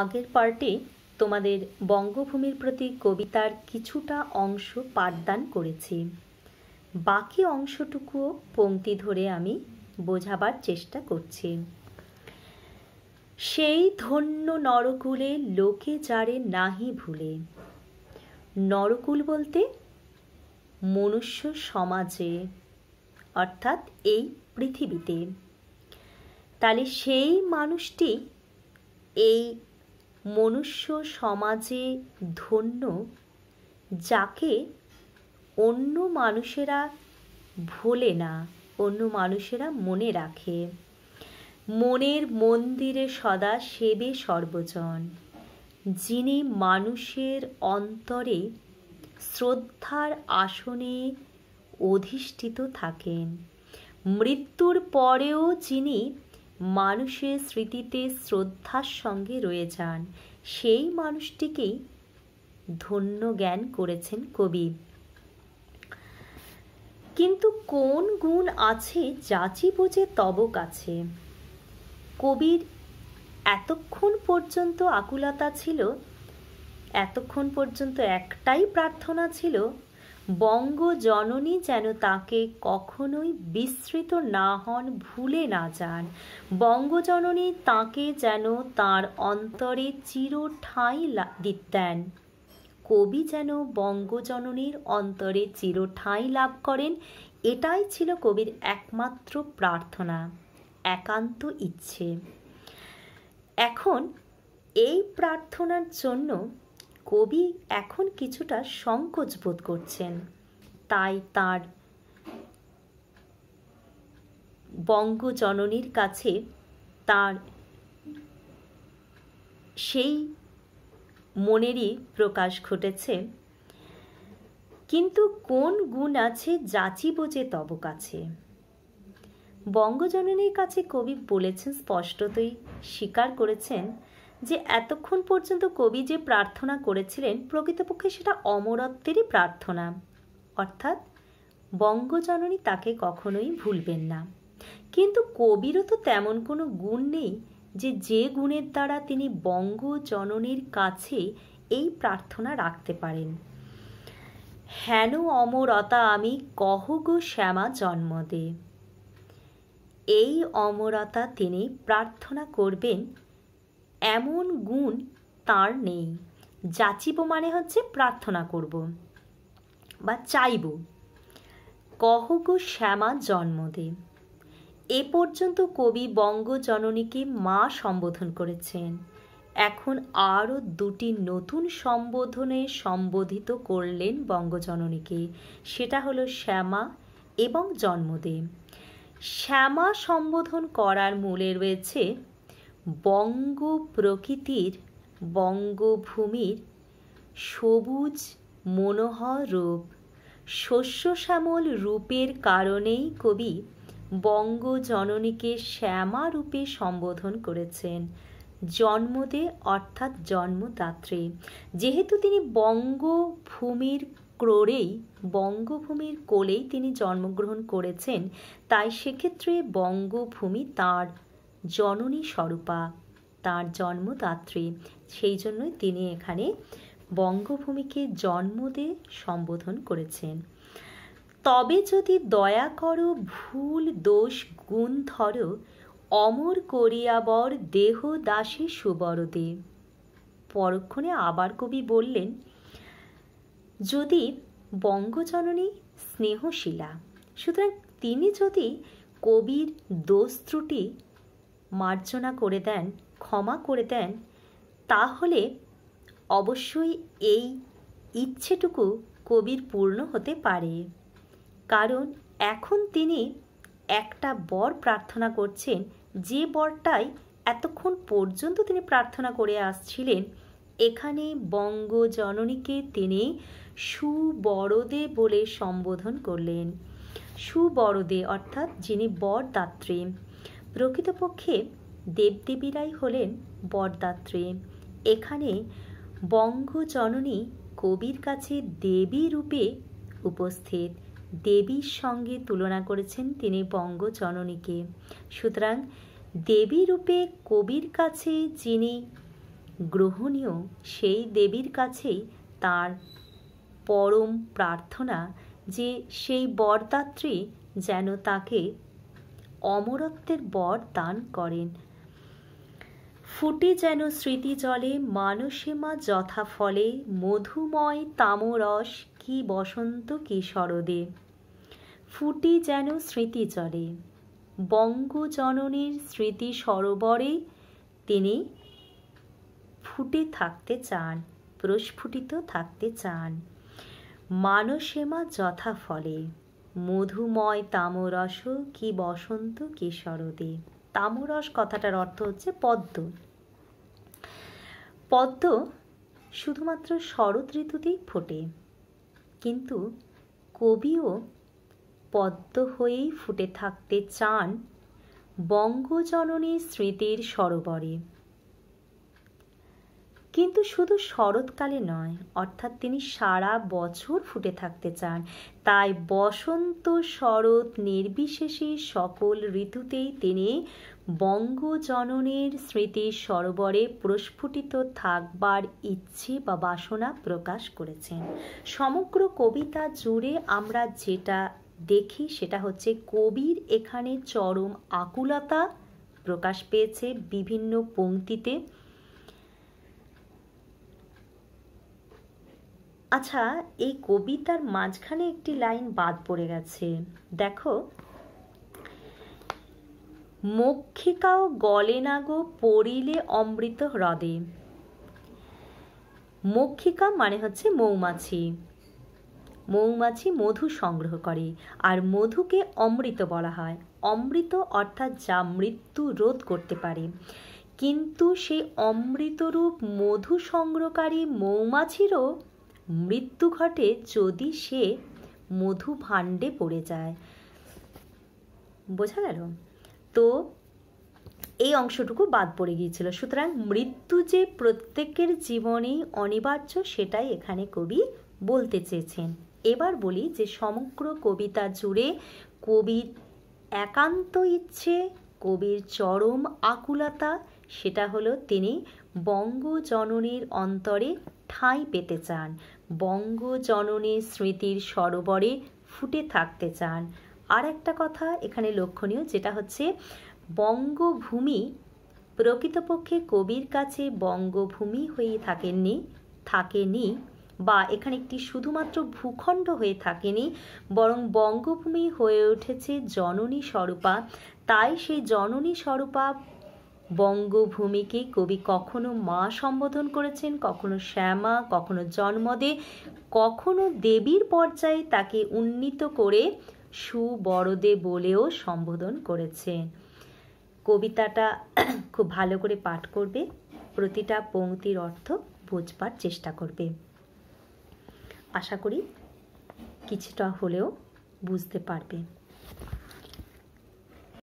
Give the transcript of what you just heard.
আগের পার্টে তোমাদের বঙ্গভূমির প্রতি কবিতার কিছুটা অংশ পাঠদান করেছি বাকি অংশটুকুও পংক্তি ধরে আমি বোঝাবার চেষ্টা করছি সেই ধন্য নরকুলে লোকে যারে নাহি ভুলে নরকুল বলতে মনুষ্য সমাজে অর্থাৎ এই পৃথিবীতে তাহলে সেই মানুষটি এই মনুষ্য সমাজে ধন্য যাকে অন্য মানুষেরা ভোলে না অন্য মানুষেরা মনে রাখে মনের মন্দিরে সদা সেবে সর্বজন যিনি মানুষের অন্তরে শ্রদ্ধার আসনে অধিষ্ঠিত থাকেন মৃত্যুর পরেও যিনি মানুষের স্মৃতিতে শ্রদ্ধার সঙ্গে রয়ে যান সেই মানুষটিকেই ধন্য জ্ঞান করেছেন কবি কিন্তু কোন গুণ আছে যাচি বোঝে তব কাছে কবির এতক্ষণ পর্যন্ত আকুলতা ছিল এতক্ষণ পর্যন্ত একটাই প্রার্থনা ছিল বঙ্গজননী যেন তাকে কখনোই বিস্মৃত না হন ভুলে না যান বঙ্গজননী তাকে যেন তার অন্তরে চির ঠাঁই দিতেন কবি যেন বঙ্গজননীর অন্তরে চির ঠাঁই লাভ করেন এটাই ছিল কবির একমাত্র প্রার্থনা একান্ত ইচ্ছে এখন এই প্রার্থনার জন্য কবি এখন কিছুটা সংকোচ বোধ করছেন তাই তার বঙ্গজননীর কাছে তার সেই মনেরই প্রকাশ ঘটেছে কিন্তু কোন গুণ আছে যাচিব যে তব কাছে বঙ্গজননীর কাছে কবি বলেছেন স্পষ্টতই স্বীকার করেছেন যে এতক্ষণ পর্যন্ত কবি যে প্রার্থনা করেছিলেন প্রকৃতপক্ষে সেটা অমরত্বেরই প্রার্থনা অর্থাৎ বঙ্গজননী তাকে কখনোই ভুলবেন না কিন্তু কবিরও তো তেমন কোনো গুণ নেই যে যে গুণের দ্বারা তিনি বঙ্গজননীর কাছে এই প্রার্থনা রাখতে পারেন হেন অমরতা আমি গো শ্যামা জন্মদে এই অমরতা তিনি প্রার্থনা করবেন এমন গুণ তার নেই যাচিব মানে হচ্ছে প্রার্থনা করব বা চাইব কহগো শ্যামা জন্মদে এ পর্যন্ত কবি বঙ্গজননীকে মা সম্বোধন করেছেন এখন আরও দুটি নতুন সম্বোধনে সম্বোধিত করলেন বঙ্গজননীকে সেটা হলো শ্যামা এবং জন্মদে শ্যামা সম্বোধন করার মূলে রয়েছে বঙ্গ প্রকৃতির বঙ্গভূমির সবুজ মনোহর রূপ শস্যশ্যামল রূপের কারণেই কবি বঙ্গজননীকে শ্যামা রূপে সম্বোধন করেছেন জন্মদে অর্থাৎ জন্মদাত্রী যেহেতু তিনি বঙ্গভূমির ক্রোড়েই বঙ্গভূমির কোলেই তিনি জন্মগ্রহণ করেছেন তাই সেক্ষেত্রে বঙ্গভূমি তার জননী স্বরূপা তার জন্মদাত্রী সেই জন্যই তিনি এখানে বঙ্গভূমিকে জন্মদে সম্বোধন করেছেন তবে যদি দয়া করো ভুল দোষ গুণ ধরো অমর করিয়াবর দেহ দাসী সুবরদে পরক্ষণে আবার কবি বললেন যদি বঙ্গজননী স্নেহশীলা সুতরাং তিনি যদি কবির দোষ ত্রুটি মার্জনা করে দেন ক্ষমা করে দেন তাহলে অবশ্যই এই ইচ্ছেটুকু কবির পূর্ণ হতে পারে কারণ এখন তিনি একটা বর প্রার্থনা করছেন যে বরটাই এতক্ষণ পর্যন্ত তিনি প্রার্থনা করে আসছিলেন এখানে বঙ্গ জননীকে তিনি সুবরদে বলে সম্বোধন করলেন সুবরদে অর্থাৎ যিনি বরদাত্রী প্রকৃতপক্ষে দেবদেবীরাই হলেন বরদাত্রী এখানে বঙ্গজননী কবির কাছে দেবী রূপে উপস্থিত দেবীর সঙ্গে তুলনা করেছেন তিনি বঙ্গজননীকে সুতরাং দেবী রূপে কবির কাছে যিনি গ্রহণীয় সেই দেবীর কাছেই তার পরম প্রার্থনা যে সেই বরদাত্রী যেন তাকে অমরত্বের বর দান করেন ফুটে যেন স্মৃতি জলে মানসেমা যথা ফলে মধুময় তামরস কি বসন্ত কি শরদে ফুটি যেন স্মৃতি জলে বঙ্গজননীর স্মৃতি সরোবরে তিনি ফুটে থাকতে চান প্রস্ফুটিত থাকতে চান মানসেমা যথা ফলে মধুময় তামরস কি বসন্ত কি শরদে তামরস কথাটার অর্থ হচ্ছে পদ্ম পদ্ম শুধুমাত্র শরৎ ঋতুতেই ফোটে কিন্তু কবিও পদ্ম হয়েই ফুটে থাকতে চান বঙ্গজননী স্মৃতির সরোবরে কিন্তু শুধু শরৎকালে নয় অর্থাৎ তিনি সারা বছর ফুটে থাকতে চান তাই বসন্ত শরৎ নির্বিশেষে সকল ঋতুতেই তিনি বঙ্গজননের স্মৃতি সরোবরে প্রস্ফুটিত থাকবার ইচ্ছে বা বাসনা প্রকাশ করেছেন সমগ্র কবিতা জুড়ে আমরা যেটা দেখি সেটা হচ্ছে কবির এখানে চরম আকুলতা প্রকাশ পেয়েছে বিভিন্ন পংক্তিতে আচ্ছা এই কবিতার মাঝখানে একটি লাইন বাদ পড়ে গেছে দেখো মক্ষিকাও গলে না গো পড়িলে অমৃত হ্রদে মক্ষিকা মানে হচ্ছে মৌমাছি মৌমাছি মধু সংগ্রহ করে আর মধুকে অমৃত বলা হয় অমৃত অর্থাৎ যা মৃত্যু রোধ করতে পারে কিন্তু সেই অমৃতরূপ মধু সংগ্রহকারী মৌমাছিরও মৃত্যু ঘটে যদি সে মধু ভাণ্ডে পড়ে যায় বোঝা গেল তো এই অংশটুকু বাদ পড়ে গিয়েছিল সুতরাং মৃত্যু যে প্রত্যেকের জীবনেই অনিবার্য সেটাই এখানে কবি বলতে চেয়েছেন এবার বলি যে সমগ্র কবিতা জুড়ে কবির একান্ত ইচ্ছে কবির চরম আকুলতা সেটা হলো তিনি বঙ্গজননীর অন্তরে ঠাঁই পেতে চান বঙ্গজননী স্মৃতির সরোবরে ফুটে থাকতে চান আর একটা কথা এখানে লক্ষণীয় যেটা হচ্ছে বঙ্গভূমি প্রকৃতপক্ষে কবির কাছে বঙ্গভূমি হয়ে থাকেননি থাকেনি বা এখানে একটি শুধুমাত্র ভূখণ্ড হয়ে থাকেনি বরং বঙ্গভূমি হয়ে উঠেছে জননী স্বরূপা তাই সেই জননী স্বরূপা বঙ্গভূমিকে কবি কখনো মা সম্বোধন করেছেন কখনো শ্যামা কখনো জন্মদে কখনো দেবীর পর্যায়ে তাকে উন্নীত করে সুবরদে বলেও সম্বোধন করেছেন কবিতাটা খুব ভালো করে পাঠ করবে প্রতিটা পঙ্ক্তির অর্থ বোঝবার চেষ্টা করবে আশা করি কিছুটা হলেও বুঝতে পারবে